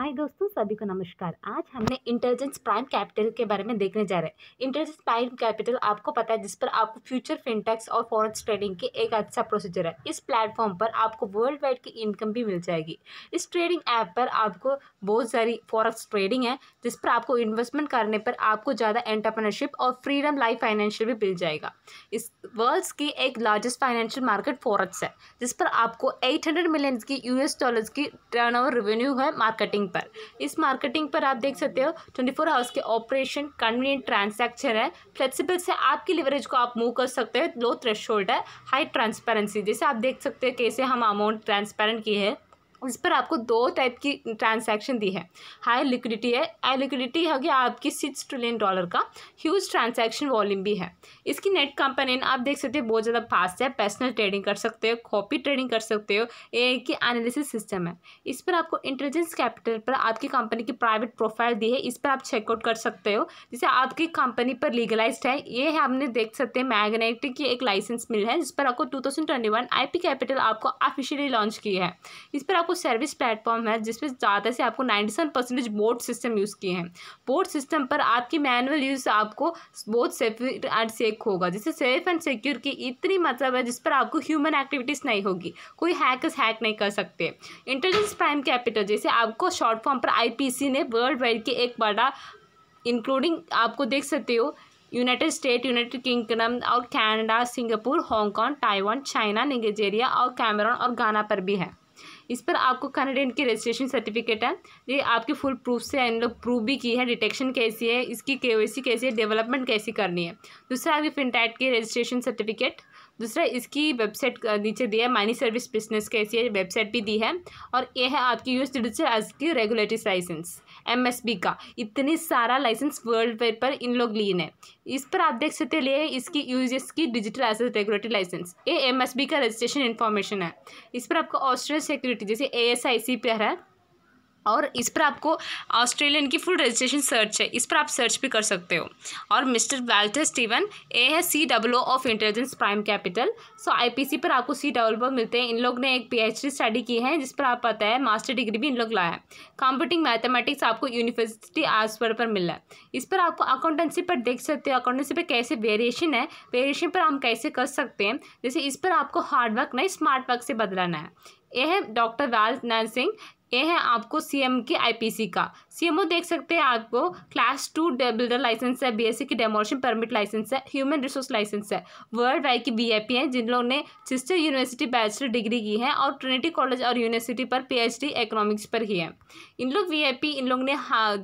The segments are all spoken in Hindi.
हाय दोस्तों सभी को नमस्कार आज हमने इंटेलिजेंस प्राइम कैपिटल के बारे में देखने जा रहे हैं इंटेलिजेंस प्राइम कैपिटल आपको पता है जिस पर आपको फ्यूचर फिनटेक्स और फॉरेक्स ट्रेडिंग के एक अच्छा प्रोसीजर है इस प्लेटफॉर्म पर आपको वर्ल्ड वाइड की इनकम भी मिल जाएगी इस ट्रेडिंग ऐप पर आपको बहुत सारी फॉरक्स ट्रेडिंग है जिस पर आपको इन्वेस्टमेंट करने पर आपको ज़्यादा एंटरप्रनरशिप और फ्रीडम लाइफ फाइनेंशियल भी मिल जाएगा इस वर्ल्ड्स की एक लार्जेस्ट फाइनेंशियल मार्केट फॉरक्स है जिस पर आपको एट मिलियन की यूएस डॉलर्स की टर्न रेवेन्यू है मार्केटिंग पर इस मार्केटिंग पर आप देख सकते हो ट्वेंटी फोर आवर्स के ऑपरेशन कन्वीनियंट ट्रांसैक्शन है फ्लेक्सिबल से आपकी लिवरेज को आप मूव कर सकते हैं लो थ्रेश है हाई ट्रांसपेरेंसी जैसे आप देख सकते हो कैसे हम अमाउंट ट्रांसपेरेंट की है इस पर आपको दो टाइप की ट्रांसैक्शन दी है हाई लिक्विडिटी है हाई लिक्विडिटी है कि आपकी सिक्स ट्रिलियन डॉलर का ह्यूज ट्रांजेक्शन वॉल्यूम भी है इसकी नेट कंपेनियन आप देख सकते हो बहुत ज़्यादा फास्ट है पर्सनल ट्रेडिंग कर सकते हो कॉपी ट्रेडिंग कर सकते हो ए की एनालिसिस सिस्टम है इस पर आपको इंटेलिजेंस कैपिटल पर आपकी कंपनी की प्राइवेट प्रोफाइल दी है इस पर आप चेकआउट कर सकते हो जिसे आपकी कंपनी पर लीगलाइज है ये है आपने देख सकते हैं मैग्नेटिक की एक लाइसेंस मिल है जिस पर आपको two thousand twenty one I P capital आपको ऑफिशियली लॉन्च की है इस पर आपको कुछ सर्विस प्लेटफॉर्म है जिसमें ज़्यादा से आपको ninety seven percentage board system use किए हैं बोर्ड सिस्टम पर आपकी मैनुअल यूज़ आपको बहुत सेफ एंड सेफ होगा जिससे सेफ एंड सिक्योर की इतनी मतलब है जिस पर आपको ह्यूमन एक्टिविटीज़ नहीं होगी कोई हैकर्स हैक नहीं कर सकते इंटेलिजेंस प्राइम कैपिटल जैसे आपको शॉर्ट फॉर्म पर आई ने वर्ल्ड वाइड के एक बड़ा इंक्लूडिंग आपको देख सकते हो यूनाइटेड स्टेट यूनाइटेड किंगडम और Canada Singapore Hong Kong Taiwan China Nigeria और कैमरन और गाना पर भी है इस पर आपको कैंडिडेट की रजिस्ट्रेशन सर्टिफिकेट है ये आपके फुल प्रूफ से इन लोग प्रूफ भी की है डिटेक्शन कैसी है इसकी के कैसी है डेवलपमेंट कैसी करनी है दूसरा आपकी फिनटैट की रजिस्ट्रेशन सर्टिफिकेट दूसरा इसकी वेबसाइट नीचे दिया है माइनी सर्विस बिजनेस कैसी है वेबसाइट भी दी है और ये है आपकी यूएस जुडिशल की रेगुलेटरी लाइसेंस बी का इतनी सारा लाइसेंस वर्ल्ड वाइड पर इन लोग लिए हैं इस पर आप देख सकते लिए इसकी यूजेस की डिजिटल एसेस रेगुलेटरी लाइसेंस ये बी का रजिस्ट्रेशन इन्फॉर्मेशन है इस पर आपको ऑस्ट्रेलियन सिक्योरिटी जैसे ए एस आई सी पर है और इस पर आपको ऑस्ट्रेलियन की फुल रजिस्ट्रेशन सर्च है इस पर आप सर्च भी कर सकते हो और मिस्टर वाल्टर स्टीवन ए है C W of intelligence prime capital so IPC पर आपको सी डब्ल्यू मिलते हैं इन लोग ने एक पीएचडी स्टडी की है जिस पर आप पता है मास्टर डिग्री भी इन लोग लाया है कंप्यूटिंग मैथमेटिक्स आपको यूनिवर्सिटी आसपर पर मिल रहा है इस पर आपको अकाउंटेंसी पर देख सकते हो अकाउंटेंसी पर कैसे वेरिएशन है वेरिएशन पर हम कैसे कर सकते हैं जैसे इस पर आपको हार्ड वर्क नहीं स्मार्ट वर्क से बदलाना है यह है डॉक्टर वाल नाथ सिंह ये है आपको सीएम के आईपीसी का सीएमओ देख सकते हैं आपको क्लास टू बिल्डर लाइसेंस है बीएससी की डेमोलिशन परमिट लाइसेंस है ह्यूमन रिसोर्स लाइसेंस है वर्ल्ड वाइड की बीआईपी है जिन लोगों ने सिस्टर यूनिवर्सिटी बैचलर डिग्री की है और ट्रिनिटी कॉलेज और यूनिवर्सिटी पर पीएचडी इकोनॉमिक्स पर की है इन लोग पी इन लोग ने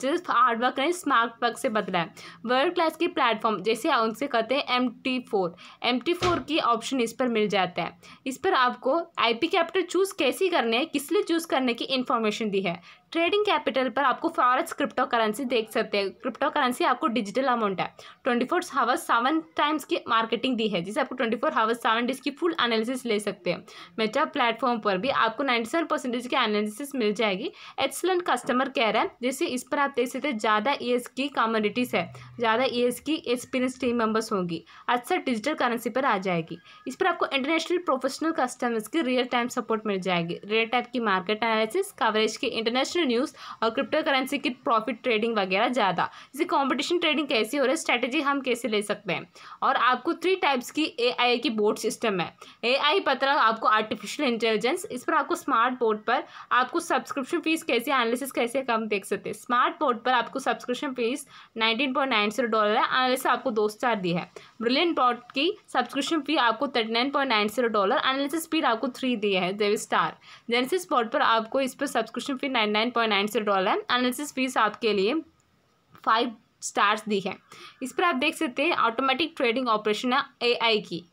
जो हार्डवर्क है स्मार्ट वर्क से बदला है वर्ल्ड क्लास की प्लेटफॉर्म जैसे उनसे कहते हैं M T four M T four की ऑप्शन इस पर मिल जाता है इस पर आपको आई पी कैप्टर चूज कैसे करने हैं किस लिए चूज करने की इन्फॉर्म इन्फॉर्मेशन दी है ट्रेडिंग कैपिटल पर आपको फॉरेक्स क्रिप्टो करेंसी देख सकते हैं क्रिप्टो करेंसी आपको डिजिटल अमाउंट है twenty four hours seven times की मार्केटिंग दी है जिसे आपको twenty four hours seven days की फुल एनालिसिस ले सकते हैं मेटा प्लेटफॉर्म पर भी आपको नाइन्टी सेवन परसेंटेज की एनालिसिस मिल जाएगी एक्सलेंट कस्टमर केयर है जैसे इस पर आप देख सकते हैं ज़्यादा ई की कम्युनिटीज़ है ज़्यादा ई की एक्सपीरियंस टीम मेम्बर्स होंगी अक्सर डिजिटल करेंसी पर आ जाएगी इस पर आपको इंटरनेशनल प्रोफेशनल कस्टमर्स की रियल टाइम सपोर्ट मिल जाएगी रियल टाइम की मार्केट एनालिसिस कवरेज की इंटरनेशनल इंटरनेशनल न्यूज़ और क्रिप्टो करेंसी की प्रॉफिट ट्रेडिंग वगैरह ज़्यादा जैसे कॉम्पिटिशन ट्रेडिंग कैसी हो रही है स्ट्रैटेजी हम कैसे ले सकते हैं और आपको थ्री टाइप्स की ए की बोर्ड सिस्टम है ए आई आपको आर्टिफिशियल इंटेलिजेंस इस पर आपको स्मार्ट बोर्ड पर आपको सब्सक्रिप्शन फीस कैसे एनालिसिस कैसे कम देख सकते हैं स्मार्ट बोर्ड पर आपको सब्सक्रिप्शन फीस नाइनटीन डॉलर है एनालिसिस आपको दो स्टार दी है ब्रिलियन बॉट की सब्सक्रिप्शन फी आपको thirty nine point nine zero dollar analysis fees आपको थ्री दिए है देवी स्टार जेनेसिस बॉट पर आपको इस पर subscription fee nine point nine zero dollar है एनालिसिस फीस आपके लिए फाइव स्टार्स दी है इस पर आप देख सकते हैं ऑटोमेटिक ट्रेडिंग ऑपरेशन है एआई की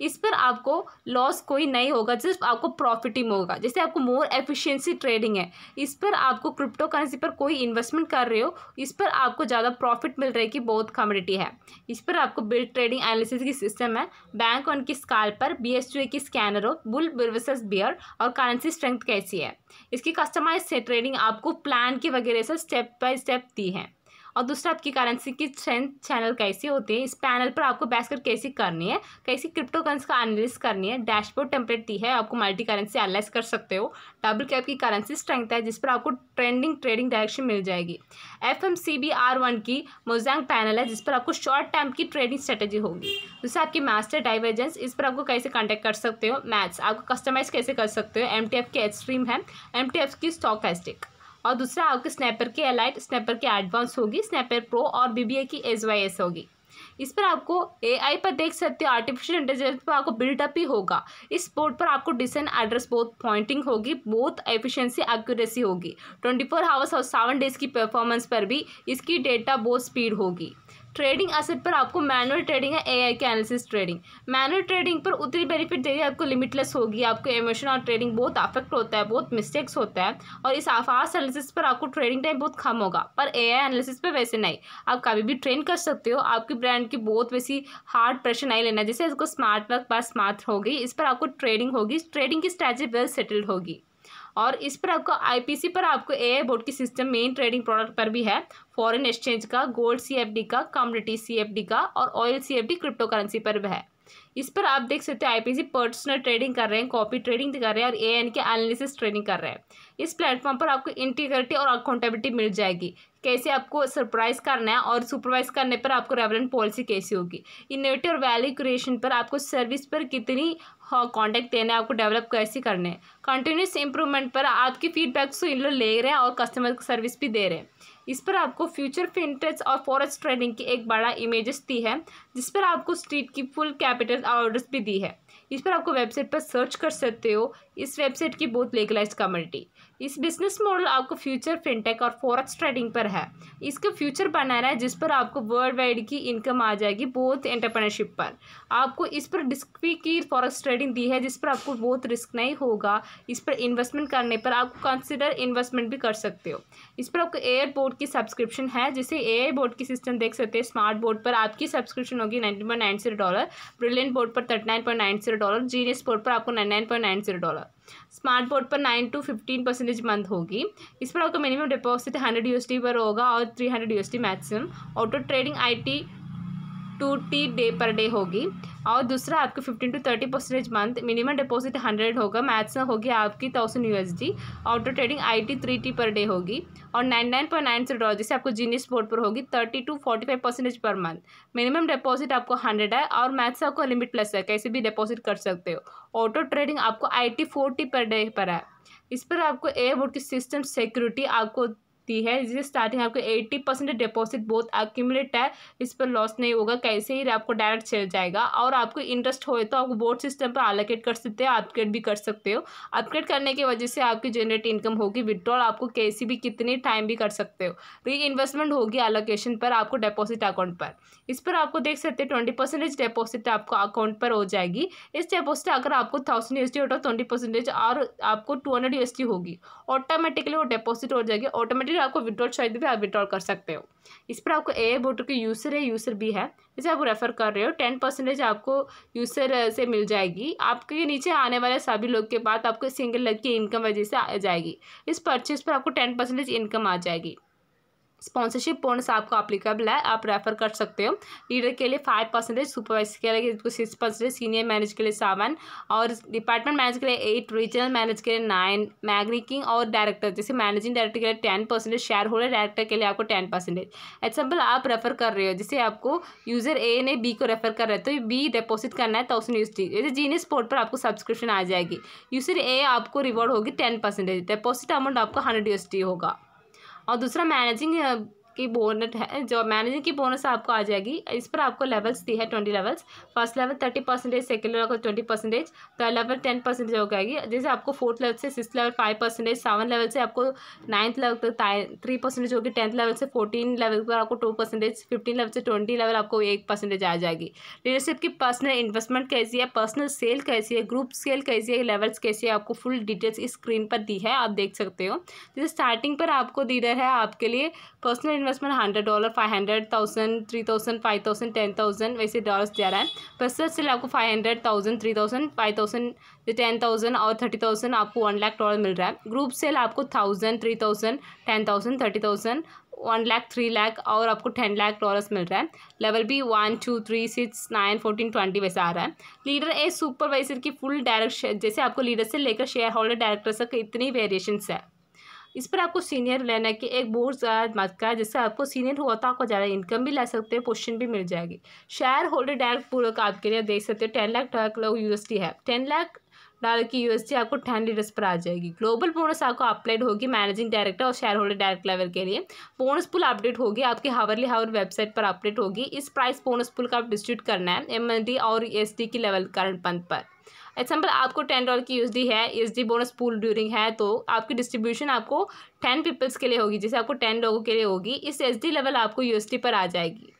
इस पर आपको लॉस कोई नहीं होगा सिर्फ आपको प्रॉफिट ही होगा जैसे आपको मोर एफिशिएंसी ट्रेडिंग है इस पर आपको क्रिप्टो करेंसी पर कोई इन्वेस्टमेंट कर रहे हो इस पर आपको ज़्यादा प्रॉफिट मिल रहा है कि बहुत कम्युनिटी है इस पर आपको बिल ट्रेडिंग एनालिसिस की सिस्टम है बैंक की स्काल पर बी एस ए की स्कैनर हो बुल वर्सेस बियर और करेंसी स्ट्रेंथ कैसी है इसकी कस्टमाइज ट्रेडिंग आपको प्लान की वगैरह से स्टेप बाय स्टेप दी है और दूसरा आपकी करेंसी की स्ट्रेंथ चैनल कैसे होते हैं इस पैनल पर आपको कर कैसी करनी है कैसी क्रिप्टो करेंसी का एनालिस करनी है डैशबोर्ड टेम्पलेट दी है आपको मल्टी करेंसी एनालाइज कर सकते हो डबल कैप की करेंसी स्ट्रेंथ है जिस पर आपको ट्रेंडिंग ट्रेडिंग डायरेक्शन मिल जाएगी F M C B R one की मोजैंग पैनल है जिस पर आपको शॉर्ट टर्म की ट्रेडिंग स्ट्रेटेजी होगी दूसरा आपकी मास्टर डाइवर्जेंस इस पर आपको कैसे कॉन्टैक्ट कर सकते हो मैथ्स आपको कस्टमाइज कैसे कर सकते हो एम टी एफ की एक्सट्रीम है एम टी एफ की स्टॉक एस्टिक और दूसरा आपके स्नैपर की एलाइट स्नैपर की एडवांस होगी स्नैपर प्रो और ए की एस वाई एस होगी इस पर आपको एआई पर देख सकते हो आर्टिफिशियल इंटेलिजेंस पर आपको बिल्डअप ही होगा इस बोर्ड पर आपको डिसेंट एड्रेस बहुत पॉइंटिंग होगी बहुत एफिशिएंसी एक्यूरेसी होगी ट्वेंटी फोर आवर्स और सेवन डेज की परफॉर्मेंस पर भी इसकी डेटा बहुत स्पीड होगी ट्रेडिंग असेट पर आपको मैनुअल ट्रेडिंग है एआई के एनालिसिस ट्रेडिंग मैनुअल ट्रेडिंग पर उतनी बेनिफिट देगी आपको लिमिटलेस होगी आपको इमोशन और ट्रेडिंग बहुत अफेक्ट होता है बहुत मिस्टेक्स होता है और इस फास्ट एनालिसिस पर आपको ट्रेडिंग टाइम बहुत कम होगा पर ए एनालिसिस पर वैसे नहीं आप कभी भी ट्रेन कर सकते हो आपकी ब्रांड की बहुत वैसी हार्ड प्रेशर नहीं लेना जैसे इसको स्मार्ट वर्क बात स्मार्ट होगी इस पर आपको ट्रेडिंग होगी ट्रेडिंग की स्ट्रैटी वेल सेटल्ड होगी और इस पर आपको आईपीसी पर आपको ए बोर्ड की सिस्टम मेन ट्रेडिंग प्रोडक्ट पर भी है फॉरेन एक्सचेंज का गोल्ड सीएफडी का कम्युनिटी सीएफडी का और ऑयल सीएफडी क्रिप्टो करेंसी पर भी है इस पर आप देख सकते हैं आईपीसी पर्सनल ट्रेडिंग कर रहे हैं कॉपी ट्रेडिंग कर रहे हैं और ए एन के एनालिसिस ट्रेडिंग कर रहे हैं इस प्लेटफॉर्म पर आपको इंटीग्रिटी और अकाउंटेबिलिटी मिल जाएगी कैसे आपको सरप्राइज करना है और सुपरवाइज करने पर आपको रेवलेंट पॉलिसी कैसी होगी इनोवेटिव और वैल्यू क्रिएशन पर आपको सर्विस पर कितनी कॉन्टैक्ट हाँ, देना है आपको डेवलप कैसे करने हैं कंटिन्यूस इंप्रूवमेंट पर आपकी फीडबैक्स तो इन लोग ले रहे हैं और कस्टमर सर्विस भी दे रहे हैं इस पर आपको फ्यूचर फिनटेक्स और फॉरेस्ट ट्रेडिंग की एक बड़ा इमेजेस दी है जिस पर आपको स्ट्रीट की फुल कैपिटल ऑर्डर्स भी दी है इस पर आपको वेबसाइट पर सर्च कर सकते हो इस वेबसाइट की बहुत लीगलाइज कम्युनिटी इस बिजनेस मॉडल आपको फ्यूचर फिनटेक और फॉरेक्स ट्रेडिंग पर है इसका फ्यूचर बनाना है जिस पर आपको वर्ल्ड वाइड की इनकम आ जाएगी बहुत एंटरप्रेनरशिप पर आपको इस पर रिस्क की फॉरेक्स ट्रेडिंग दी है जिस पर आपको बहुत रिस्क नहीं होगा इस पर इन्वेस्टमेंट करने पर आपको कंसिडर इन्वेस्टमेंट भी कर सकते हो इस पर आपको एयर बोर्ड की सब्सक्रिप्शन है जिसे एयर बोर्ड की सिस्टम देख सकते हैं स्मार्ट बोर्ड पर आपकी सब्सक्रिप्शन होगी नाइनटी डॉलर ब्रिलियंट बोर्ड पर थर्टी डॉलर जीनियस बोर्ड पर आपको नाइन डॉलर स्मार्ट बोर्ड पर nine to fifteen percentage month होगी इस पर आपका मिनिमम डिपॉजिट हंड्रेड यू पर होगा और three hundred U maximum auto trading I T two T day per day होगी और दूसरा आपके fifteen to thirty percentage month minimum deposit hundred होगा मैथ्स में होगी आपकी thousand U S D auto trading I T three T per day होगी और नाइन नाइन पॉइंट नाइन से ड्रॉ जैसे आपको जीनियस बोर्ड पर होगी thirty to forty five percentage per month minimum deposit आपको हंड्रेड है और मैथ्स आपको लिमिट प्लस है कैसे भी डिपॉजिट कर सकते हो ऑटो ट्रेडिंग आपको I T four T per day पर है इस पर आपको एयर बोर्ड की सिस्टम सिक्योरिटी आपको सकती है जिससे स्टार्टिंग आपको एट्टी परसेंट डिपोजिट बहुत अक्यूमलेट है इस पर लॉस नहीं होगा कैसे ही आपको डायरेक्ट चल जाएगा और आपको इंटरेस्ट हो तो आप बोर्ड सिस्टम पर अलोकेट कर सकते हो अपग्रेड भी कर सकते हो अपग्रेड करने की वजह से आपकी जनरेट इनकम होगी विदड्रॉल आपको कैसी भी कितनी टाइम भी कर सकते हो री तो इन्वेस्टमेंट होगी अलोकेशन पर आपको डिपोजिट अकाउंट पर इस पर आपको देख सकते हैं ट्वेंटी परसेंटेज डिपोजिट आपको अकाउंट पर हो जाएगी इस डिपोजिट अगर आपको थाउजेंड यूएसटी होता ट्वेंटी परसेंटेज और आपको टू हंड्रेड यूएसटी होगी ऑटोमेटिकली वो डिपोजिट हो जाएगी ऑटोमेटिकली आपको विड्रॉल तो भी आप विड्रॉल कर सकते हो इस पर आपको ए बोटर के यूज़र है यूज़र भी है जैसे आप रेफ़र कर रहे हो टेन परसेंटेज आपको यूसर uh, से मिल जाएगी आपके नीचे आने वाले सभी लोग के बाद आपको सिंगल लग की इनकम वजह से आ जाएगी इस परचेज पर आपको टेन परसेंटेज इनकम आ जाएगी स्पॉन्सरशिप बोनस आपको अप्लीकेबल है आप रेफर कर सकते हो लीडर के लिए फाइव परसेंटेज सुपरवाइजर के लिए सिक्स परसेंटेज सीनियर मैनेज के लिए सेवन और डिपार्टमेंट मैनेज के लिए एट रीजनल मैनेज के लिए नाइन मैग्निकिंग और डायरेक्टर जैसे मैनेजिंग डायरेक्टर के लिए ten percentage share holder director के लिए आपको टेन परसेंटेज एग्जाम्पल आप रेफर कर रहे हो जैसे आपको यूजर ए ने बी को रेफर कर रहे हो तो बी डिपोजिट करना है थाउजेंड यूज जैसे जी ने स्पोर्ट पर आपको सब्सक्रिप्शन आ जाएगी यूजर ए आपको रिवॉर्ड होगी टेन परसेंटेज डिपोजिट अमाउंट आपको हंड्रेड यूज होगा और दूसरा मैनेजिंग की बोनट है जो मैनेजर की बोनस आपको आ जाएगी इस पर आपको लेवल्स दी है twenty levels first level thirty percentage second level twenty percentage third level ten percentage हो जाएगी जैसे आपको फोर्थ लेवल से six level five percentage seven level से आपको नाइन्थ लेवल तक थ्री परसेंटेज होगी टेंथ लेवल से फोर्टीन लेवल पर आपको टू परसेंटेज फिफ्टीन लेवल से ट्वेंटी लेवल आपको एक परसेंटेज आ जाएगी लीडरशिप की पर्सनल इन्वेस्टमेंट कैसी है पर्सनल सेल कैसी है ग्रुप सेल कैसी है लेवल्स कैसी है आपको फुल डिटेल्स स्क्रीन पर दी है आप देख सकते हो जैसे स्टार्टिंग पर आपको दी है आपके लिए personal investment hundred dollar five hundred thousand three thousand five thousand ten thousand वैसे डॉलर्स दे रहा है पर सर सिर्फ आपको five hundred thousand three thousand five thousand ten thousand और थर्टी थाउजेंड आपको वन लाख डॉलर मिल रहा है ग्रुप सेल आपको thousand three thousand ten thousand thirty thousand one lakh three lakh और आपको टेन लाख डॉलर्स मिल रहा है लेवल भी one two three six nine fourteen twenty वैसे आ रहा है लीडर ए सुपरवाइजर की फुल डायरेक्ट जैसे आपको लीडर से लेकर शेयर होल्डर डायरेक्टर तक इतनी वेरिएशंस है इस पर आपको सीनियर लेना है कि एक बोर्ड मत का जिससे आपको सीनियर हुआ तो आपको ज़्यादा इनकम भी ला सकते हैं पोजिशन भी मिल जाएगी शेयर होल्डर डायरेक्ट पूर्वक आपके लिए देख सकते हो टेन लाख डॉलर यू है टेन लाख डॉलर की यूएसडी आपको टेन लीटर्स पर आ जाएगी ग्लोबल बोनस आपको अपलाइड होगी मैनेजिंग डायरेक्टर और शेयर होल्डर डायरेक्ट लेवल के लिए बोनस पुल अपडेट होगी आपकी हावरली हावर वेबसाइट पर अपडेट होगी इस प्राइस बोनस पुल का आप डिस्ट्रीब्यूट करना है एम और एस की लेवल करंट पंथ पर एग्जाम्पल आपको टेन डॉलर की यूज डी है S D bonus pool during है तो आपकी डिस्ट्रीब्यूशन आपको टेन पीपल्स के लिए होगी जैसे आपको टेन लोगों के लिए होगी इस एस डी लेवल आपको यू एस डी पर आ जाएगी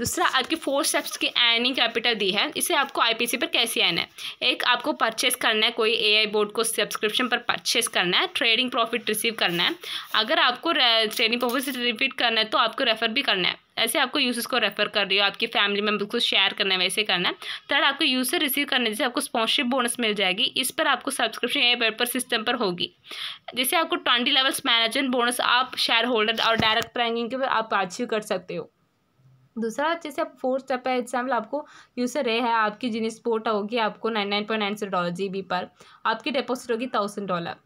दूसरा आपकी फोर स्टेप्स की अर्निंग कैपिटल दी है इसे आपको आईपीसी पर कैसे आना है एक आपको परचेस करना है कोई एआई बोर्ड को सब्सक्रिप्शन पर परचेस करना है ट्रेडिंग प्रॉफिट रिसीव करना है अगर आपको ट्रेडिंग प्रॉफिट रिपीट करना है तो आपको रेफर भी करना है ऐसे आपको यूजर्स को रेफर कर रही हो आपकी फैमिली मेम्बर को शेयर करना है वैसे करना है थर्ड आपको यूज़र रिसीव करने जैसे आपको स्पॉन्सरशिप बोनस मिल जाएगी इस पर आपको सब्सक्रिप्शन या पेपर पर सिस्टम पर होगी जैसे आपको ट्वेंटी लेवल्स मैनेजमेंट बोनस आप शेयर होल्डर और डायरेक्ट रैंकिंग के आप अचीव कर सकते हो दूसरा जैसे आप फोर्थ स्टेप है एग्जाम्पल आपको यूसर रे है आपकी जिन्हें स्पोर्ट होगी आपको नाइन नाइन पॉइंट नाइन सौ डॉलर जी बी पर आपकी डिपोजिट होगी थाउजेंड डॉलर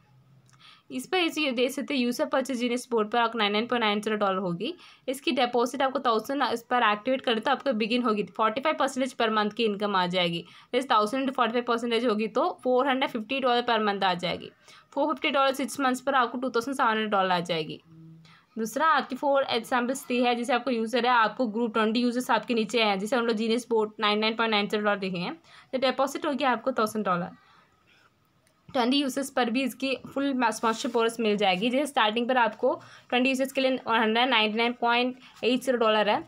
इस पर ये दे सकते हैं यूज़र परचेज यूनिट बोर्ड पर आपको nine nine point nine zero dollar होगी इसकी डिपॉजिट आपको थाउजेंड इस पर एक्टिवेट करें तो आपको बिगिन होगी forty five percentage per month की इनकम आ जाएगी जैसे थाउजेंड फोर्टी फाइव परसेंटेज होगी तो four hundred fifty dollar per month आ जाएगी four fifty dollar six months पर आपको two thousand seven hundred dollar आ जाएगी दूसरा आपकी फोर एग्जाम्पल्स दी है जैसे आपको यूज़र है आपको ग्रुप ट्वेंटी यूजर्स आपके नीचे हैं जैसे हम लोग genius board nine nine point nine zero dollar देखे हैं तो डिपॉजिट होगी आपको थाउजेंड डॉलर ट्वेंटी यूसेस पर भी इसकी फुल स्पॉन्सरशिप पोर्स मिल जाएगी जैसे स्टार्टिंग पर आपको ट्वेंटी यूसेस के लिए one hundred ninety nine point eight zero dollar है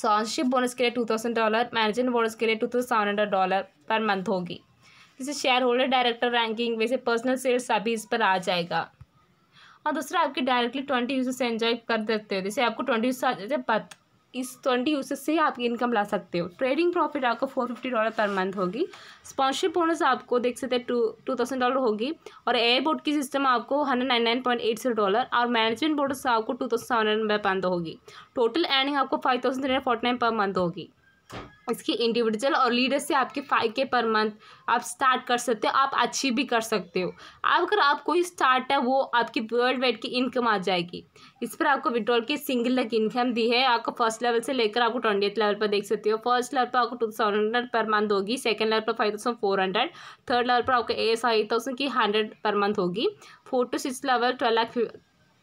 स्पॉन्सरशिप बोनस के लिए two thousand dollar management bonus के लिए two thousand seven hundred dollar per month होगी जैसे शेयर होल्डर डायरेक्टर रैंकिंग वैसे पर्सनल सेल्स अभी इस पर आ जाएगा और दूसरा आपके डायरेक्टली ट्वेंटी यूसेस एंजॉय कर देते हो जैसे आपको ट्वेंटी यूसेस जैसे इस ट्वेंटी यूसेज से आप इनकम ला सकते हो ट्रेडिंग प्रॉफिट आपको four fifty dollar per month होगी स्पॉन्सरशिप बोनस आपको देख सकते हैं टू टू थाउजेंड डॉलर होगी और एयर बोर्ड की सिस्टम आपको hundred nine nine point eight zero dollar और मैनेजमेंट बोनस आपको two thousand seven hundred per month होगी टोटल अर्निंग आपको five thousand three hundred forty nine per month होगी इसकी इंडिविजुअल और लीडर से आपके फाइव के पर मंथ आप स्टार्ट कर सकते हो आप अच्छी भी कर सकते हो अब अगर आप कोई स्टार्ट है वो आपकी वर्ल्ड वाइड की इनकम आ जाएगी इस पर आपको विड्रॉल की सिंगल लग इनकम दी है आपको फर्स्ट लेवल से लेकर आपको ट्वेंटी लेवल पर देख सकते हो फर्स्ट लेवल पर आपको टू पर मंथ होगी सेकेंड लेवल पर five thousand four hundred third level पर आपको एस थाउजेंड की हंड्रेड पर मंथ होगी four to six level twelve lakh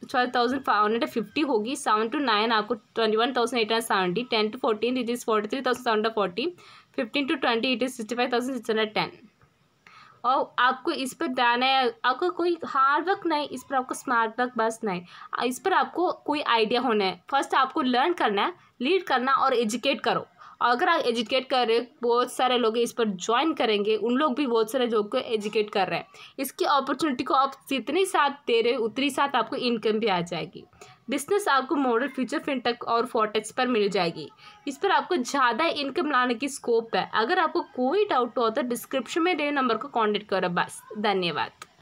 twelve thousand five hundred fifty होगी सेवन टू नाइन आपको twenty one thousand eight hundred seventy ten to fourteen it is forty three thousand seven hundred forty fifteen to twenty it is sixty five thousand six hundred ten और आपको इस पर ध्यान है आपका कोई हार्ड वर्क नहीं इस पर आपको स्मार्ट वर्क बस नहीं इस पर आपको कोई आइडिया होना है फर्स्ट आपको लर्न करना है लीड करना और एजुकेट करो अगर आप एजुकेट कर रहे बहुत सारे लोग इस पर ज्वाइन करेंगे उन लोग भी बहुत सारे लोग को एजुकेट कर रहे हैं इसकी अपॉर्चुनिटी को आप जितने साथ दे रहे उतनी साथ आपको इनकम भी आ जाएगी बिजनेस आपको मॉडल फ्यूचर फिनटेक और फोटेक्स पर मिल जाएगी इस पर आपको ज़्यादा इनकम लाने की स्कोप है अगर आपको कोई डाउट हो तो डिस्क्रिप्शन में दे नंबर को कॉन्टेक्ट करो बस धन्यवाद